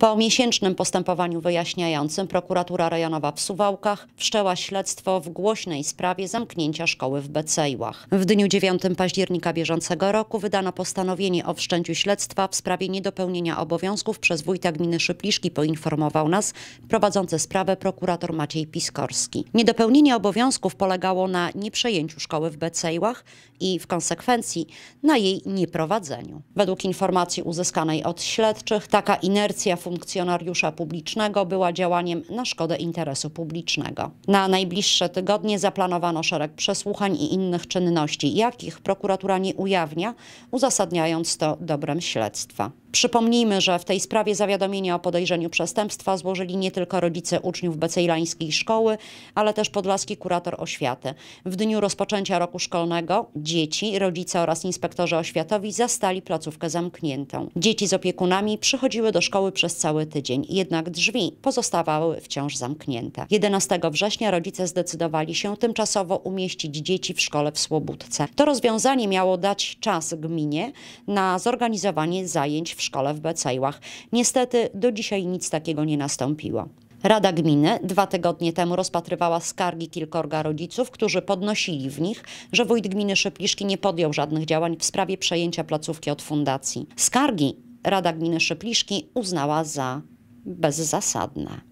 Po miesięcznym postępowaniu wyjaśniającym prokuratura rejonowa w Suwałkach wszczęła śledztwo w głośnej sprawie zamknięcia szkoły w Becejłach. W dniu 9 października bieżącego roku wydano postanowienie o wszczęciu śledztwa w sprawie niedopełnienia obowiązków przez wójta gminy Szypliszki poinformował nas prowadzący sprawę prokurator Maciej Piskorski. Niedopełnienie obowiązków polegało na nieprzejęciu szkoły w Becejłach i w konsekwencji na jej nieprowadzeniu. Według informacji uzyskanej od śledczych taka inercja funkcjonowała funkcjonariusza publicznego była działaniem na szkodę interesu publicznego. Na najbliższe tygodnie zaplanowano szereg przesłuchań i innych czynności, jakich prokuratura nie ujawnia, uzasadniając to dobrem śledztwa. Przypomnijmy, że w tej sprawie zawiadomienie o podejrzeniu przestępstwa złożyli nie tylko rodzice uczniów becejlańskiej szkoły, ale też podlaski kurator oświaty. W dniu rozpoczęcia roku szkolnego dzieci, rodzice oraz inspektorzy oświatowi zastali placówkę zamkniętą. Dzieci z opiekunami przychodziły do szkoły przez cały tydzień, jednak drzwi pozostawały wciąż zamknięte. 11 września rodzice zdecydowali się tymczasowo umieścić dzieci w szkole w Słobudce. To rozwiązanie miało dać czas gminie na zorganizowanie zajęć w w szkole w Becejłach. Niestety do dzisiaj nic takiego nie nastąpiło. Rada Gminy dwa tygodnie temu rozpatrywała skargi kilkorga rodziców, którzy podnosili w nich, że wójt gminy Szypliszki nie podjął żadnych działań w sprawie przejęcia placówki od fundacji. Skargi Rada Gminy Szypliszki uznała za bezzasadne.